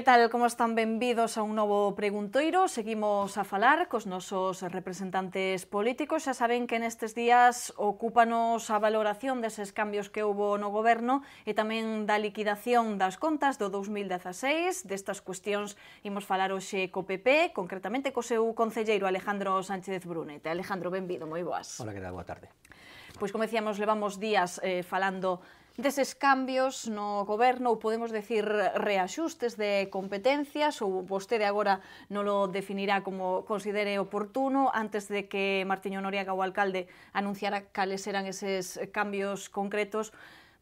que tal? Como están? Benvidos a un novo preguntoiro. Seguimos a falar cos nosos representantes políticos. Xa saben que nestes días ocupanos a valoración deses cambios que houbo no goberno e tamén da liquidación das contas do 2016. Destas cuestións imos falar hoxe co PP, concretamente co seu concelleiro Alejandro Sánchez Brunete. Alejandro, benvido, moi boas. Hola, que tal? Boa tarde. Pois, como decíamos, levamos días eh, falando deses cambios no goberno ou podemos decir reaxustes de competencias ou vostede agora non lo definirá como considere oportuno antes de que Martiño Noriega o alcalde anunciara cales eran eses cambios concretos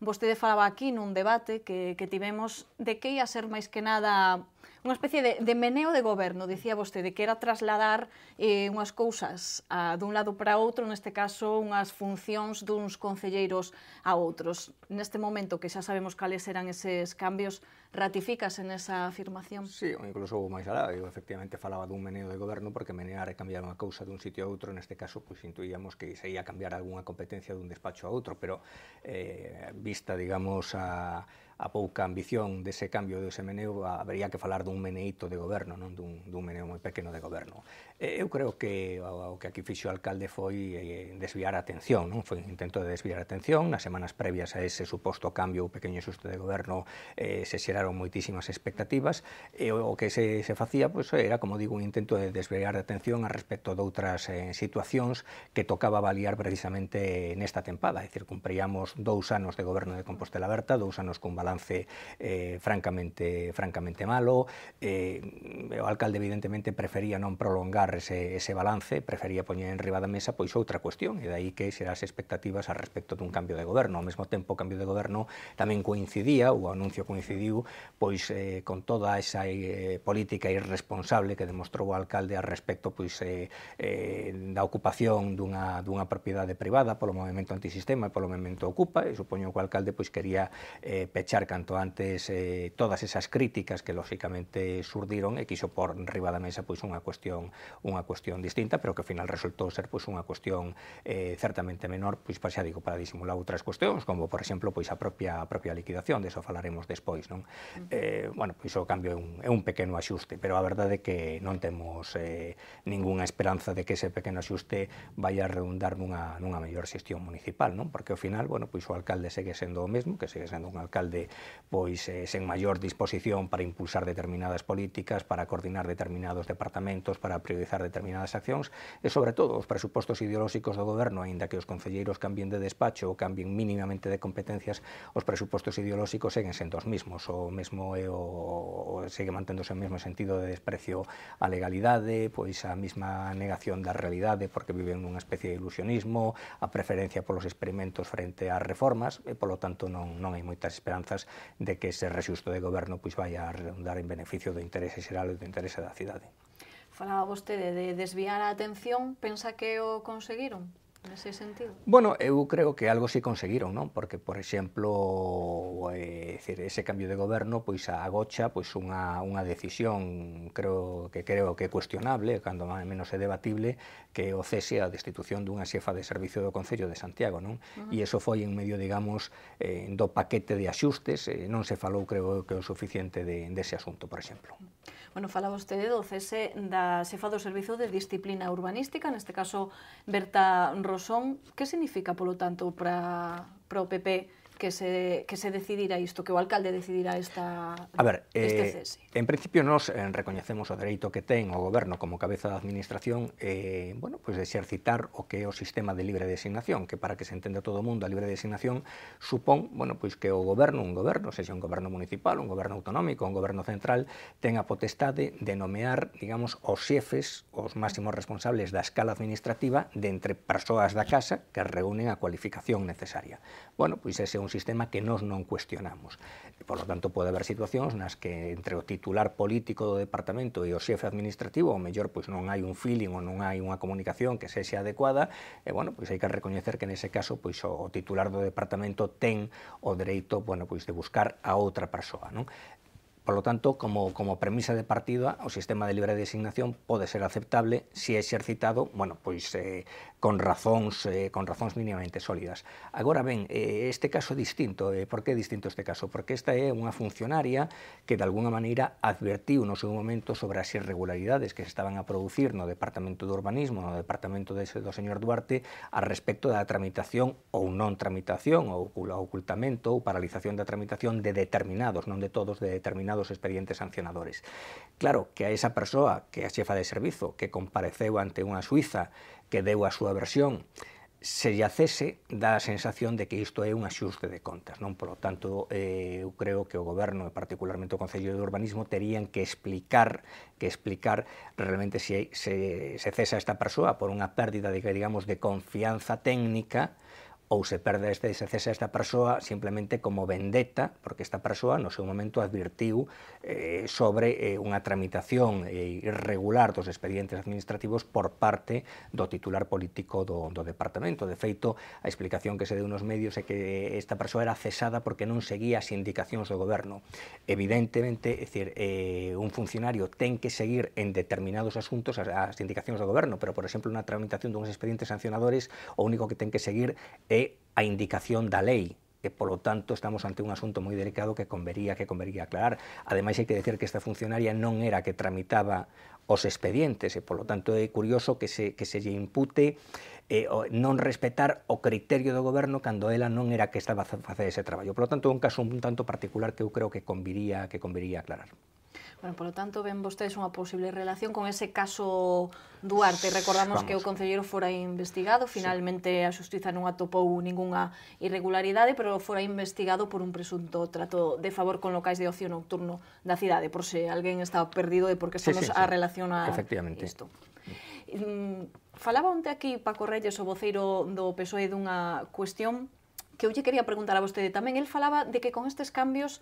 vostede falaba aquí nun debate que, que tivemos de que ia ser máis que nada unha especie de, de meneo de goberno, dicía vostede, que era trasladar eh, unhas cousas a, ah, dun lado para outro, neste caso unhas funcións duns concelleiros a outros. Neste momento que xa sabemos cales eran eses cambios, ratificas en esa afirmación? Sí, ou incluso máis alá, eu efectivamente falaba dun meneo de goberno porque menear e cambiar unha cousa dun sitio a outro, neste caso, pois intuíamos que se ia cambiar algunha competencia dun despacho a outro, pero eh, vista, digamos, a a pouca ambición dese cambio do semeneo, habería que falar dun meneito de goberno, non dun, dun meneo moi pequeno de goberno. Eh, eu creo que o que aquí fixo o alcalde foi eh, desviar a atención, non? Foi un intento de desviar a atención. Nas semanas previas a ese suposto cambio, ou pequeno susto de goberno, eh, se xeraron moitísimas expectativas. E o que se, se facía pois, era, como digo, un intento de desviar a atención a respecto de outras eh, situacións que tocaba avaliar precisamente nesta tempada. É dicir, cumpríamos dous anos de goberno de Compostela Berta, dous anos cun balance eh, francamente francamente malo. Eh, o alcalde, evidentemente, prefería non prolongar realizar ese, ese balance, prefería poñer en riba da mesa pois outra cuestión, e dai que as expectativas a respecto dun cambio de goberno. Ao mesmo tempo, o cambio de goberno tamén coincidía, o anuncio coincidiu, pois eh, con toda esa eh, política irresponsable que demostrou o alcalde a respecto pois eh, eh, da ocupación dunha, dunha propiedade privada polo movimento antisistema e polo movimento ocupa, e supoño que o alcalde pois quería eh, pechar canto antes eh, todas esas críticas que lóxicamente surdiron e quiso por riba da mesa pois unha cuestión unha cuestión distinta, pero que ao final resultou ser pois, unha cuestión eh, certamente menor, pois, para, pois, xa digo, para disimular outras cuestións, como, por exemplo, pois, a propia a propia liquidación, de iso falaremos despois, non? Eh, bueno, pois o cambio é un, é un pequeno axuste, pero a verdade é que non temos eh, ningunha esperanza de que ese pequeno axuste vai a redundar nunha, nunha mellor xestión municipal, non? Porque ao final, bueno, pois o alcalde segue sendo o mesmo, que segue sendo un alcalde pois eh, sen maior disposición para impulsar determinadas políticas, para coordinar determinados departamentos, para priorizar realizar determinadas accións e, sobre todo, os presupostos ideolóxicos do goberno, aínda que os concelleiros cambien de despacho ou cambien mínimamente de competencias, os presupostos ideolóxicos seguen sendo os mismos, o mesmo é o, segue manténdose o mesmo sentido de desprecio á legalidade, pois a mesma negación da realidade porque viven nunha especie de ilusionismo, a preferencia polos experimentos frente ás reformas e, polo tanto, non, non hai moitas esperanzas de que ese rexusto de goberno pois vai a redundar en beneficio do interese xeral e do interese da cidade falaba vostede de desviar a atención, pensa que o conseguiron? nese sentido? Bueno, eu creo que algo si conseguiron, non? Porque, por exemplo, eh, decir, ese cambio de goberno pois agocha pois unha, unha decisión creo que creo que é cuestionable, cando máis menos é debatible, que o cese a destitución dunha xefa de servicio do Concello de Santiago, non? Uh -huh. E iso foi en medio, digamos, eh, do paquete de axustes, eh, non se falou, creo que o suficiente de, dese asunto, por exemplo. Bueno, fala vostede do cese da xefa do Servizo de Disciplina Urbanística, neste caso Berta Rosario, son, que significa, polo tanto, para, para o PP que se, que se decidira isto, que o alcalde decidira esta, a ver, este eh, cese? En principio, nos eh, recoñecemos o dereito que ten o goberno como cabeza da administración eh, bueno, pois pues, de exercitar o que é o sistema de libre designación, que para que se entenda todo o mundo, a libre designación supón bueno, pois pues, que o goberno, un goberno, sexa un goberno municipal, un goberno autonómico, un goberno central, ten a potestade de nomear, digamos, os xefes, os máximos responsables da escala administrativa de entre persoas da casa que reúnen a cualificación necesaria. Bueno, pois pues, ese é un un sistema que nós non cuestionamos. por lo tanto, pode haber situacións nas que entre o titular político do departamento e o xefe administrativo, ou mellor, pois non hai un feeling ou non hai unha comunicación que sexa adecuada, e, bueno, pois hai que recoñecer que nese caso pois o titular do departamento ten o dereito, bueno, pois de buscar a outra persoa, non? Por lo tanto, como, como premisa de partida, o sistema de libre designación pode ser aceptable se si é exercitado, bueno, pois eh, con razóns eh, con razóns mínimamente sólidas. Agora ben, eh, este caso é distinto, eh, por que é distinto este caso? Porque esta é unha funcionaria que de alguna maneira advertiu no seu momento sobre as irregularidades que se estaban a producir no Departamento de Urbanismo, no Departamento de, do señor Duarte a respecto da tramitación ou non tramitación ou ocultamento ou paralización da tramitación de determinados, non de todos, de determinados expedientes sancionadores. Claro que a esa persoa que é a xefa de servizo que compareceu ante unha suiza que deu a súa versión se lle cese dá a sensación de que isto é un axuste de contas. Non? Por lo tanto, eh, eu creo que o goberno e particularmente o Concello de Urbanismo terían que explicar que explicar realmente se, se, se cesa esta persoa por unha pérdida de, digamos, de confianza técnica ou se perde este, se cesa esta persoa simplemente como vendetta, porque esta persoa no seu momento advirtiu eh, sobre eh, unha tramitación eh, irregular dos expedientes administrativos por parte do titular político do, do departamento. De feito, a explicación que se deu nos medios é que esta persoa era cesada porque non seguía as indicacións do goberno. Evidentemente, é dicir, eh, un funcionario ten que seguir en determinados asuntos as, as indicacións do goberno, pero, por exemplo, na tramitación duns expedientes sancionadores, o único que ten que seguir é de a indicación da lei e, polo tanto, estamos ante un asunto moi delicado que convería que convería aclarar. Ademais, hai que decir que esta funcionaria non era que tramitaba os expedientes e, polo tanto, é curioso que se, que se lle impute eh, non respetar o criterio do goberno cando ela non era que estaba a facer ese traballo. Por lo tanto, é un caso un tanto particular que eu creo que conviría que conviría aclarar. Bueno, polo tanto, ven vostedes unha posible relación con ese caso Duarte. Recordamos Vamos. que o concelleiro fora investigado, finalmente sí. a Xustiza non atopou ningunha irregularidade, pero fora investigado por un presunto trato de favor con locais de ocio nocturno da cidade, por se alguén está perdido e porque se sí, nos sí, a sí. relaciona Efectivamente. isto. Mm, falaba onte aquí Paco Reyes, o voceiro do PSOE, dunha cuestión que eu lle quería preguntar a vostede tamén. El falaba de que con estes cambios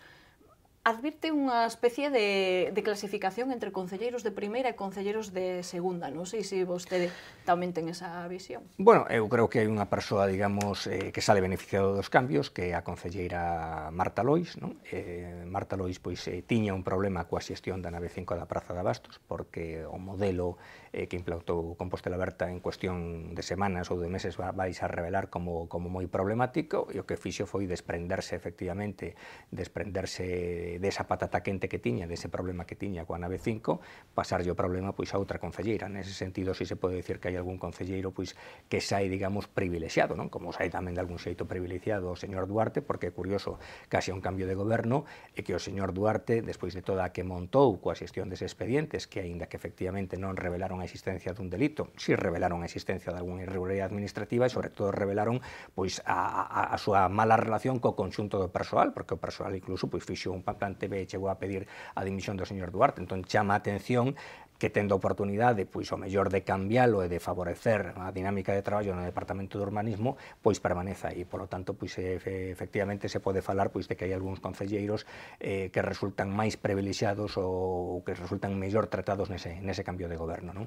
advirte unha especie de, de clasificación entre concelleiros de primeira e concelleiros de segunda. Non sei se vostede tamén ten esa visión. Bueno, eu creo que hai unha persoa, digamos, eh, que sale beneficiado dos cambios, que é a concelleira Marta Lois. Non? Eh, Marta Lois pois, eh, tiña un problema coa xestión da nave 5 da Praza de Abastos, porque o modelo eh, que implantou Compostela Berta en cuestión de semanas ou de meses vais a revelar como, como moi problemático, e o que fixo foi desprenderse, efectivamente, desprenderse de, de esa patata quente que tiña, dese de problema que tiña coa nave 5, pasarlle o problema pois a outra concelleira. Nese sentido, si se pode decir que hai algún concelleiro pois que sai, digamos, privilexiado, non? Como sai tamén de algún xeito privilexiado o señor Duarte, porque é curioso que haxe un cambio de goberno e que o señor Duarte, despois de toda a que montou coa xestión des expedientes, que aínda que efectivamente non revelaron a existencia dun delito, si revelaron a existencia de algunha irregularidade administrativa e sobre todo revelaron pois a, a, a súa mala relación co conxunto do persoal, porque o persoal incluso pois fixo un papel importante ve chegou a pedir a dimisión do señor Duarte. Entón, chama a atención que tendo oportunidade, pois, o mellor de cambiálo e de favorecer a dinámica de traballo no Departamento de Urbanismo, pois permaneza e, polo tanto, pois, efectivamente se pode falar pois, de que hai algúns concelleiros eh, que resultan máis privilexiados ou que resultan mellor tratados nese, nese cambio de goberno. Non?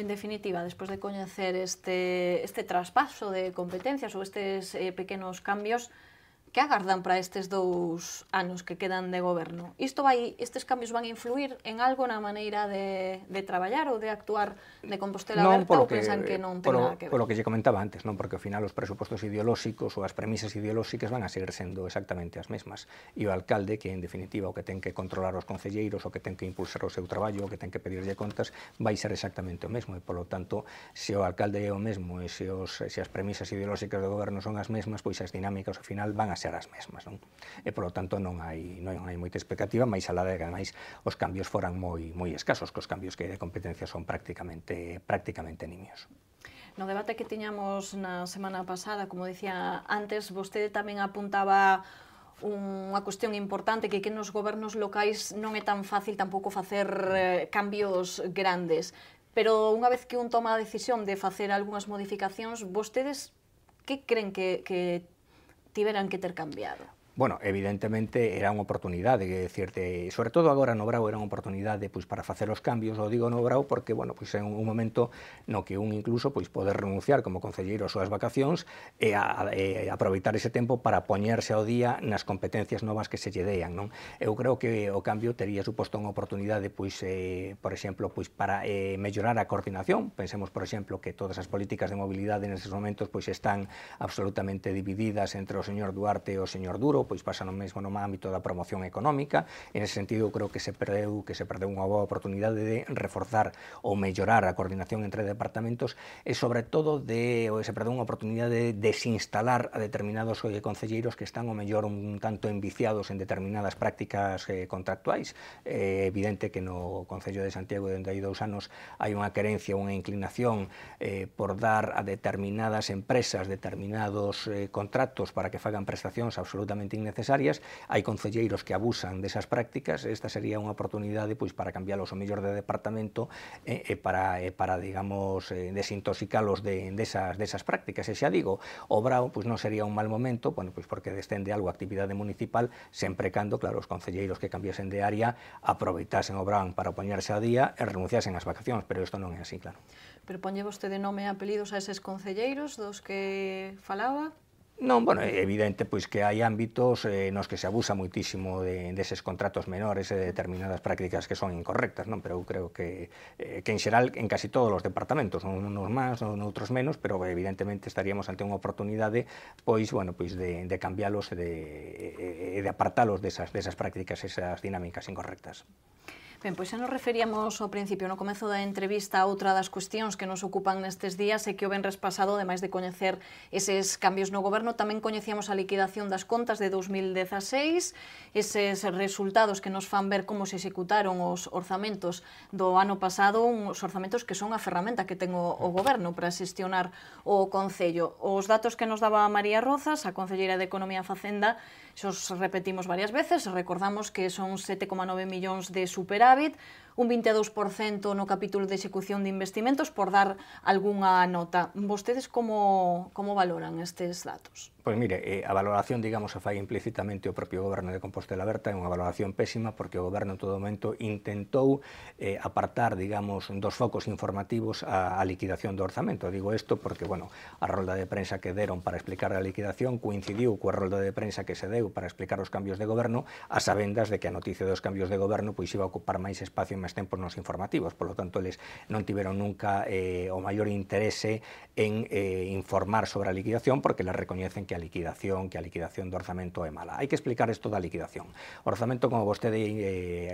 En definitiva, despois de coñecer este, este traspaso de competencias ou estes eh, pequenos cambios, que agardan para estes dous anos que quedan de goberno? Isto vai, estes cambios van influir en algo na maneira de, de traballar ou de actuar de Compostela non, Aberta ou que, pensan que non ten polo, nada que ver? Polo que lle comentaba antes, non porque ao final os presupostos ideolóxicos ou as premisas ideolóxicas van a seguir sendo exactamente as mesmas. E o alcalde, que en definitiva o que ten que controlar os concelleiros, o que ten que impulsar o seu traballo, o que ten que pedirlle contas, vai ser exactamente o mesmo. E polo tanto, se o alcalde é o mesmo e se, os, se as premisas ideolóxicas do goberno son as mesmas, pois as dinámicas ao final van a ser as mesmas. Non? E, por lo tanto, non hai, non hai moita expectativa, máis alá de que, ademais, os cambios foran moi, moi escasos, que os cambios que hai de competencia son prácticamente, prácticamente nimios. No debate que tiñamos na semana pasada, como dicía antes, vostede tamén apuntaba unha cuestión importante que que nos gobernos locais non é tan fácil tampouco facer eh, cambios grandes. Pero unha vez que un toma a decisión de facer algunhas modificacións, vostedes que creen que, que tivieron que ter cambiado. Bueno, evidentemente era unha oportunidade, que decirte, sobre todo agora no Brau era unha oportunidade pois, para facer os cambios, o digo no Brau porque, bueno, pois, é un, un momento no que un incluso pois, poder renunciar como concelleiro as súas vacacións e, a, e aproveitar ese tempo para poñerse ao día nas competencias novas que se lle dean, non? Eu creo que o cambio tería suposto unha oportunidade, pois, eh, por exemplo, pois, para eh, mellorar a coordinación, pensemos, por exemplo, que todas as políticas de mobilidade estes momentos pois, están absolutamente divididas entre o señor Duarte e o señor Duro, pois pasa no mesmo no ámbito da promoción económica. En ese sentido, creo que se perdeu que se perdeu unha boa oportunidade de reforzar ou mellorar a coordinación entre departamentos e sobre todo de ou se perdeu unha oportunidade de desinstalar a determinados concelleiros que están o mellor un tanto enviciados en determinadas prácticas eh, contractuais. Eh, é eh, evidente que no Concello de Santiago dende aí dous anos hai unha querencia, unha inclinación eh, por dar a determinadas empresas determinados eh, contratos para que fagan prestacións absolutamente absolutamente innecesarias, hai concelleiros que abusan desas prácticas, esta sería unha oportunidade pois para cambiálos o mellor de departamento e, eh, e para, e eh, para digamos, eh, desintoxicalos de, desas, desas prácticas. E xa digo, o Brau pois non sería un mal momento, bueno, pois porque descende algo a actividade municipal, sempre cando, claro, os concelleiros que cambiasen de área aproveitasen o Brau para poñerse a día e renunciasen ás vacacións, pero isto non é así, claro. Pero poñe vostede nome e apelidos a eses concelleiros dos que falaba? Non, bueno, é evidente pois que hai ámbitos eh, nos que se abusa muitísimo de, deses contratos menores e de determinadas prácticas que son incorrectas, non? Pero eu creo que, eh, que en xeral en casi todos os departamentos, non unos máis, non outros menos, pero evidentemente estaríamos ante unha oportunidade pois, bueno, pois de, de cambiálos e de, de apartalos desas, desas prácticas, esas dinámicas incorrectas. Ben, pois xa nos referíamos ao principio, no comezo da entrevista, a outra das cuestións que nos ocupan nestes días e que o ben respasado, ademais de coñecer eses cambios no goberno, tamén coñecíamos a liquidación das contas de 2016, eses resultados que nos fan ver como se executaron os orzamentos do ano pasado, uns orzamentos que son a ferramenta que ten o, o goberno para xestionar o Concello. Os datos que nos daba María Rozas, a Concelleira de Economía e Facenda, Eso os repetimos varias veces. Recordamos que son 7,9 millones de superávit, un 22% no capítulo de execución de investimentos, por dar algunha nota. Vostedes como, como valoran estes datos? Pois mire, eh, a valoración, digamos, a fai implícitamente o propio goberno de Compostela Berta é unha valoración pésima porque o goberno en todo momento intentou eh, apartar, digamos, dos focos informativos a, a liquidación do orzamento. Digo isto porque, bueno, a rolda de prensa que deron para explicar a liquidación coincidiu coa rolda de prensa que se deu para explicar os cambios de goberno a sabendas de que a noticia dos cambios de goberno pois iba a ocupar máis espacio máis tempos nos informativos, polo tanto, eles non tiveron nunca eh, o maior interese en eh, informar sobre a liquidación porque les recoñecen que a liquidación, que a liquidación do orzamento é mala. Hai que explicar isto da liquidación. O orzamento, como vostede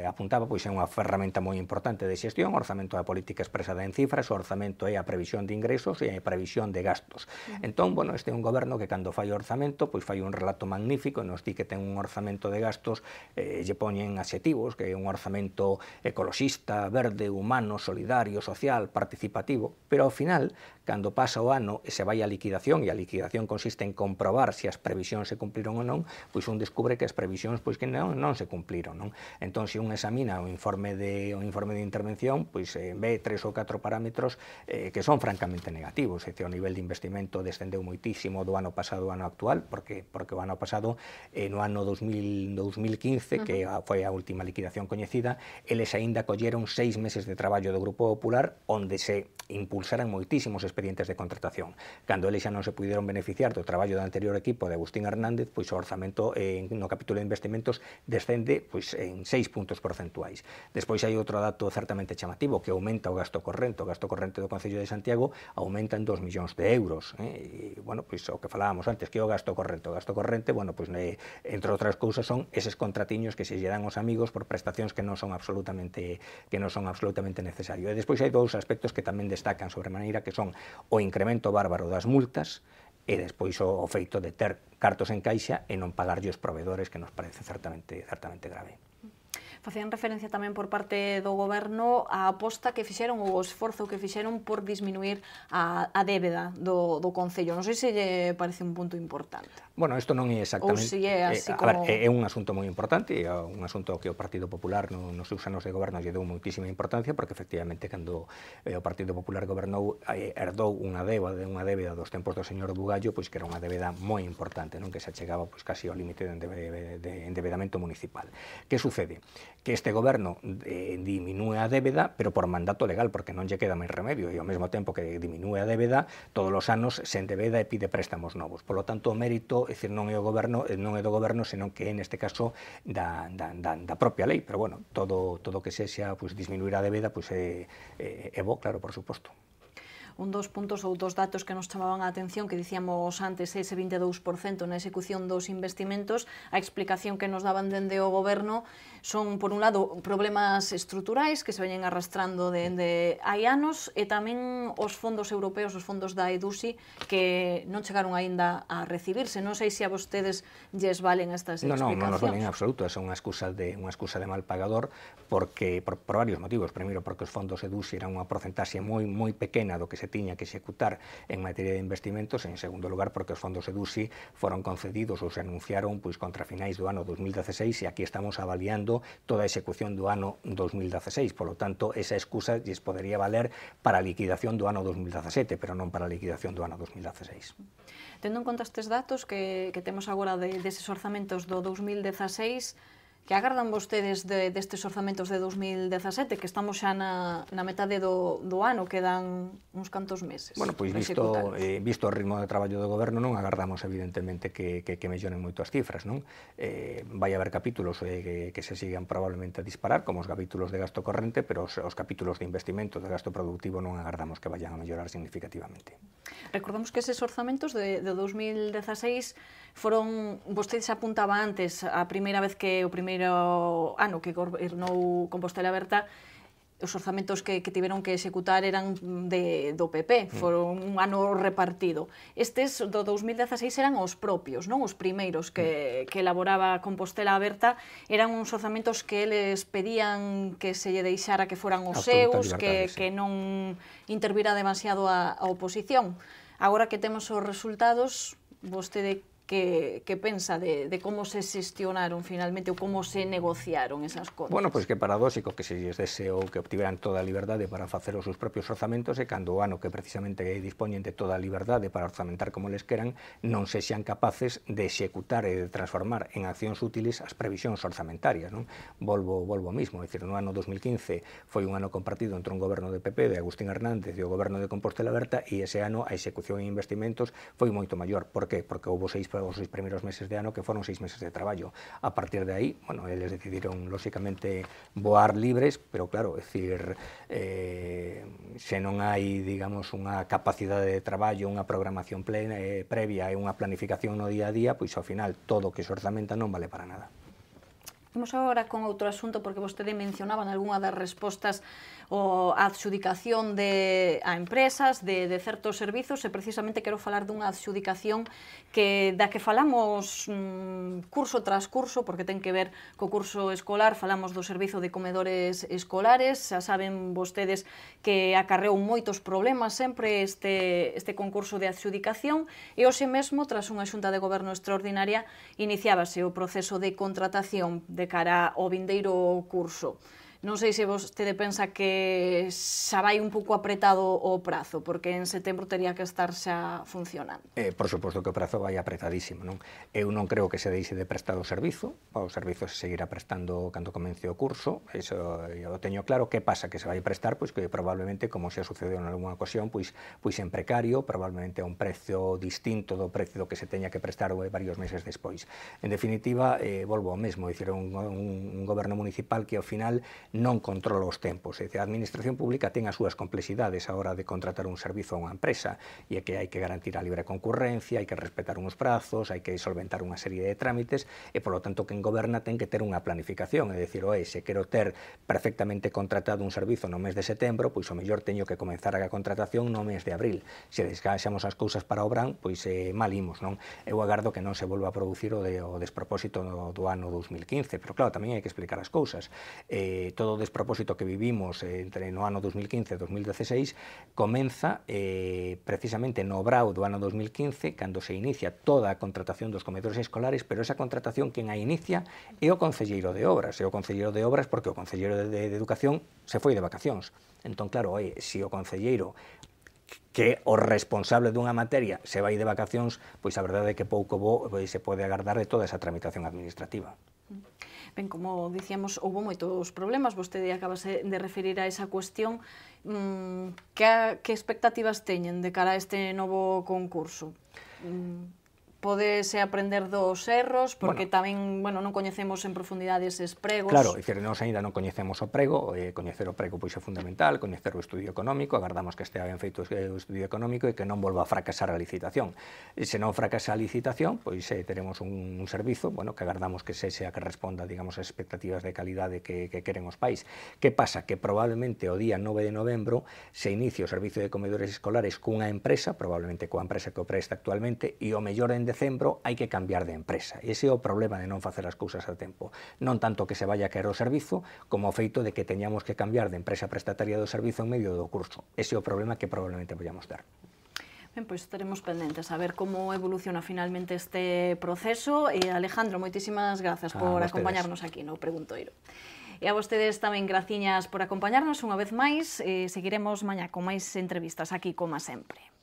eh, apuntaba, pois é unha ferramenta moi importante de xestión, o orzamento é a política expresada en cifras, o orzamento é a previsión de ingresos e a previsión de gastos. Entón, bueno, este é un goberno que cando fai o orzamento, pois fai un relato magnífico, nos di que ten un orzamento de gastos, eh, lle poñen asetivos, que é un orzamento ecolóxico, ecoloxista, verde, humano, solidario, social, participativo, pero ao final, cando pasa o ano e se vai a liquidación, e a liquidación consiste en comprobar se as previsións se cumpliron ou non, pois un descubre que as previsións pois que non, non se cumpliron. Non? Entón, se un examina o informe de, o informe de intervención, pois eh, ve tres ou catro parámetros eh, que son francamente negativos, é dicir, o nivel de investimento descendeu moitísimo do ano pasado ao ano actual, porque porque o ano pasado, eh, no ano 2000, 2015, uh -huh. que foi a última liquidación coñecida, eles aínda colleron seis meses de traballo do Grupo Popular onde se impulsaran moitísimos expedientes de contratación. Cando eles xa non se puderon beneficiar do traballo do anterior equipo de Agustín Hernández, pois o orzamento eh, no capítulo de investimentos descende pois, en seis puntos porcentuais. Despois hai outro dato certamente chamativo que aumenta o gasto corrente. O gasto corrente do Concello de Santiago aumenta en 2 millóns de euros. Eh? E, bueno, pois o que falábamos antes, que é o gasto corrente. O gasto corrente, bueno, pois, entre outras cousas, son eses contratiños que se lle dan aos amigos por prestacións que non son absolutamente que, non son absolutamente necesarios. E despois hai dous aspectos que tamén destacan sobre maneira que son o incremento bárbaro das multas, e despois o feito de ter cartos en caixa e non pagarlle os proveedores que nos parece certamente certamente grave. Facían referencia tamén por parte do goberno á aposta que fixeron ou o esforzo que fixeron por disminuir a, a débeda do, do Concello. Non sei se lle parece un punto importante. Bueno, isto non é exactamente... Ou se é así como... Eh, a ver, é, un asunto moi importante, é un asunto que o Partido Popular no, nos seus anos de goberno lle deu moitísima importancia, porque efectivamente cando eh, o Partido Popular gobernou eh, herdou unha débeda, unha débeda dos tempos do señor Bugallo, pois que era unha débeda moi importante, non que se achegaba pois, casi ao límite de, de, de, de endebedamento municipal. Que sucede? que este goberno eh, diminúe a débeda, pero por mandato legal, porque non lle queda máis remedio, e ao mesmo tempo que diminúe a débeda, todos os anos se endebeda e pide préstamos novos. Por lo tanto, o mérito, é dicir, non é o goberno, eh, non é do goberno, senón que é neste caso da, da, da, da propia lei, pero bueno, todo todo que se xa pois pues, disminuir a débeda pois pues, é, é, é bo, claro, por suposto un dos puntos ou dos datos que nos chamaban a atención, que dicíamos antes, ese 22% na execución dos investimentos, a explicación que nos daban dende o goberno son, por un lado, problemas estruturais que se veñen arrastrando dende hai anos e tamén os fondos europeos, os fondos da EDUSI, que non chegaron aínda a recibirse. Non sei se a vostedes lles valen estas no, explicacións. Non, non nos valen en absoluto. É unha excusa de, unha excusa de mal pagador porque, por, por varios motivos. Primeiro, porque os fondos EDUSI eran unha porcentaxe moi moi pequena do que se tiña que executar en materia de investimentos, en segundo lugar porque os fondos EDUSI foron concedidos ou se anunciaron pois contra finais do ano 2016 e aquí estamos avaliando toda a execución do ano 2016, polo tanto esa excusa lles podería valer para a liquidación do ano 2017, pero non para a liquidación do ano 2016. Tendo en conta estes datos que, que temos agora de, deses orzamentos do 2016, Que agardan vostedes de, destes orzamentos de 2017, que estamos xa na, na metade do, do ano, quedan uns cantos meses? Bueno, pois visto, eh, visto o ritmo de traballo do goberno non agardamos evidentemente que, que, que melloren moito as cifras, non? Eh, vai haber capítulos eh, que, que se sigan probablemente a disparar, como os capítulos de gasto corrente, pero os, os capítulos de investimento de gasto productivo non agardamos que vayan a mellorar significativamente. Recordamos que eses orzamentos de, de 2016 foron, vostedes apuntaba antes, a primeira vez que o primeiro ano que gobernou Compostela Berta, os orzamentos que, que tiveron que executar eran de, do PP, mm. foron un ano repartido. Estes do 2016 eran os propios, non os primeiros que, mm. que elaboraba Compostela Aberta, eran uns orzamentos que eles pedían que se lle deixara que foran os seus, que, sí. que non intervira demasiado a, a oposición. Agora que temos os resultados, vostede que, que pensa de, de como se xestionaron finalmente ou como se negociaron esas cosas? Bueno, pois pues que paradóxico que se lles deseou que obtiveran toda a liberdade para facer os seus propios orzamentos e cando o ano que precisamente dispoñen de toda a liberdade para orzamentar como les queran, non se sean capaces de executar e de transformar en accións útiles as previsións orzamentarias. Non? Volvo, volvo mismo, é dicir, no ano 2015 foi un ano compartido entre un goberno de PP de Agustín Hernández e o goberno de Compostela Berta e ese ano a execución en investimentos foi moito maior. Por que? Porque houve seis os seis primeiros meses de ano, que foron seis meses de traballo. A partir de aí, bueno, eles decidiron, lóxicamente, voar libres, pero claro, é dicir, eh, se non hai, digamos, unha capacidade de traballo, unha programación plena, eh, previa e unha planificación no día a día, pois ao final todo o que se orzamenta non vale para nada. Vamos agora con outro asunto, porque vostede mencionaba en algunha das respostas o adxudicación de, a empresas de, de certos servizos e precisamente quero falar dunha adxudicación que da que falamos mm, curso tras curso porque ten que ver co curso escolar, falamos do servizo de comedores escolares, xa saben vostedes que acarreou moitos problemas sempre este, este concurso de adxudicación e hoxe mesmo tras unha xunta de goberno extraordinaria iniciábase o proceso de contratación de cara ao vindeiro curso. Non sei se vostede pensa que xa vai un pouco apretado o prazo, porque en setembro tería que estar xa funcionando. Eh, por suposto que o prazo vai apretadísimo. Non? Eu non creo que se deixe de prestar o servizo, o servizo se seguirá prestando cando comence o curso, eso eu teño claro. Que pasa? Que se vai prestar, pois que probablemente, como xa sucedeu en algunha ocasión, pois, pois en precario, probablemente a un precio distinto do precio do que se teña que prestar varios meses despois. En definitiva, eh, volvo ao mesmo, dicir, un, un, un goberno municipal que ao final non controla os tempos. É dicir, a administración pública ten as súas complexidades a hora de contratar un servizo a unha empresa e é que hai que garantir a libre concurrencia, hai que respetar unhos prazos, hai que solventar unha serie de trámites e, polo tanto, quen goberna ten que ter unha planificación. É dicir, oi, se quero ter perfectamente contratado un servizo no mes de setembro, pois o mellor teño que comenzar a contratación no mes de abril. Se desgaxamos as cousas para o bran, pois eh, mal imos, non? Eu agardo que non se volva a producir o, de, o despropósito do, do ano 2015, pero claro, tamén hai que explicar as cousas. Eh, todo o despropósito que vivimos eh, entre no ano 2015 e 2016 comeza eh, precisamente no brau do ano 2015 cando se inicia toda a contratación dos comedores escolares pero esa contratación quen a inicia é o Concelleiro de Obras é o Concelleiro de Obras porque o Concelleiro de, de, de Educación se foi de vacacións entón claro, oi, se si o Concelleiro que o responsable dunha materia se vai de vacacións, pois a verdade é que pouco bo eh, se pode agardar de toda esa tramitación administrativa. Mm. Ben, como dicíamos, houve moitos problemas, vostede acabase de referir a esa cuestión. Mm, que, que expectativas teñen de cara a este novo concurso? Mm podese aprender dos erros, porque bueno, tamén, bueno, non coñecemos en profundidade eses pregos. Claro, é dicir, nós ainda non coñecemos o prego, eh, coñecer o prego pois é fundamental, coñecer o estudio económico, agardamos que estea ben feito o estudio económico e que non volva a fracasar a licitación. E se non fracasa a licitación, pois eh, teremos un, un servizo, bueno, que agardamos que se sea que responda, digamos, as expectativas de calidade que, que queren os pais. Que pasa? Que probablemente o día 9 de novembro se inicie o servicio de comedores escolares cunha empresa, probablemente coa empresa que o presta actualmente, e o mellor en decembro hai que cambiar de empresa. Ese é o problema de non facer as cousas a tempo. Non tanto que se vaya a caer o servizo, como o feito de que teñamos que cambiar de empresa prestataria do servizo en medio do curso. Ese é o problema que probablemente vayamos ter. Ben, pois estaremos pendentes a ver como evoluciona finalmente este proceso. E Alejandro, moitísimas grazas por acompañarnos aquí no Iro. E a vostedes tamén graciñas por acompañarnos unha vez máis. Eh, seguiremos mañá con máis entrevistas aquí, como sempre.